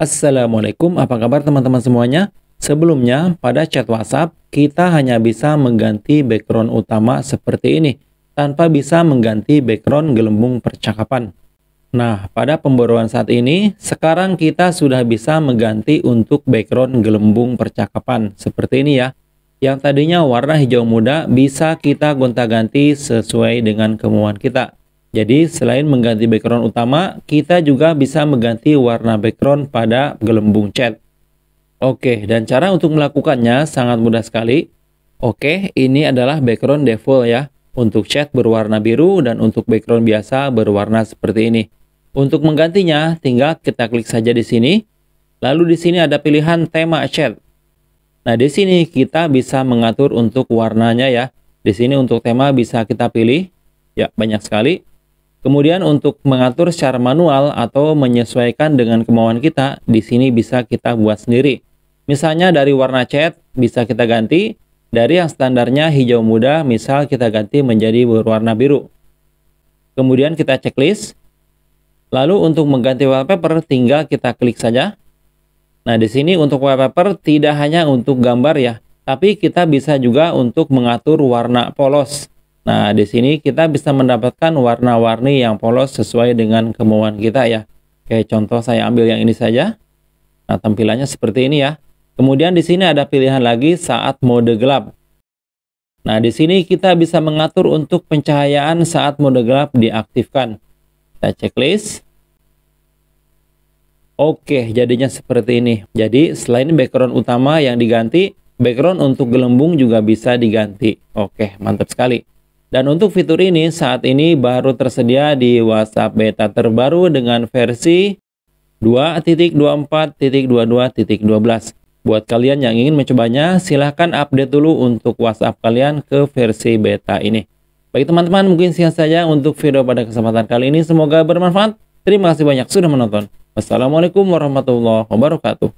Assalamualaikum, apa kabar teman-teman semuanya? Sebelumnya, pada chat WhatsApp, kita hanya bisa mengganti background utama seperti ini, tanpa bisa mengganti background gelembung percakapan. Nah, pada pembaruan saat ini, sekarang kita sudah bisa mengganti untuk background gelembung percakapan, seperti ini ya. Yang tadinya warna hijau muda bisa kita gonta-ganti sesuai dengan kemauan kita. Jadi selain mengganti background utama, kita juga bisa mengganti warna background pada gelembung chat. Oke, dan cara untuk melakukannya sangat mudah sekali. Oke, ini adalah background default ya. Untuk chat berwarna biru dan untuk background biasa berwarna seperti ini. Untuk menggantinya, tinggal kita klik saja di sini. Lalu di sini ada pilihan tema chat. Nah, di sini kita bisa mengatur untuk warnanya ya. Di sini untuk tema bisa kita pilih. Ya, banyak sekali. Kemudian untuk mengatur secara manual atau menyesuaikan dengan kemauan kita, di sini bisa kita buat sendiri. Misalnya dari warna cat bisa kita ganti, dari yang standarnya hijau muda misal kita ganti menjadi berwarna biru. Kemudian kita checklist. Lalu untuk mengganti wallpaper tinggal kita klik saja. Nah, di sini untuk wallpaper tidak hanya untuk gambar ya, tapi kita bisa juga untuk mengatur warna polos Nah, di sini kita bisa mendapatkan warna-warni yang polos sesuai dengan kemauan kita ya. Oke, contoh saya ambil yang ini saja. Nah, tampilannya seperti ini ya. Kemudian di sini ada pilihan lagi saat mode gelap. Nah, di sini kita bisa mengatur untuk pencahayaan saat mode gelap diaktifkan. Kita checklist. Oke, jadinya seperti ini. Jadi, selain background utama yang diganti, background untuk gelembung juga bisa diganti. Oke, mantap sekali. Dan untuk fitur ini saat ini baru tersedia di WhatsApp beta terbaru dengan versi 2.24.22.12. Buat kalian yang ingin mencobanya, silahkan update dulu untuk WhatsApp kalian ke versi beta ini. Baik teman-teman, mungkin sekian saja untuk video pada kesempatan kali ini. Semoga bermanfaat. Terima kasih banyak sudah menonton. Wassalamualaikum warahmatullahi wabarakatuh.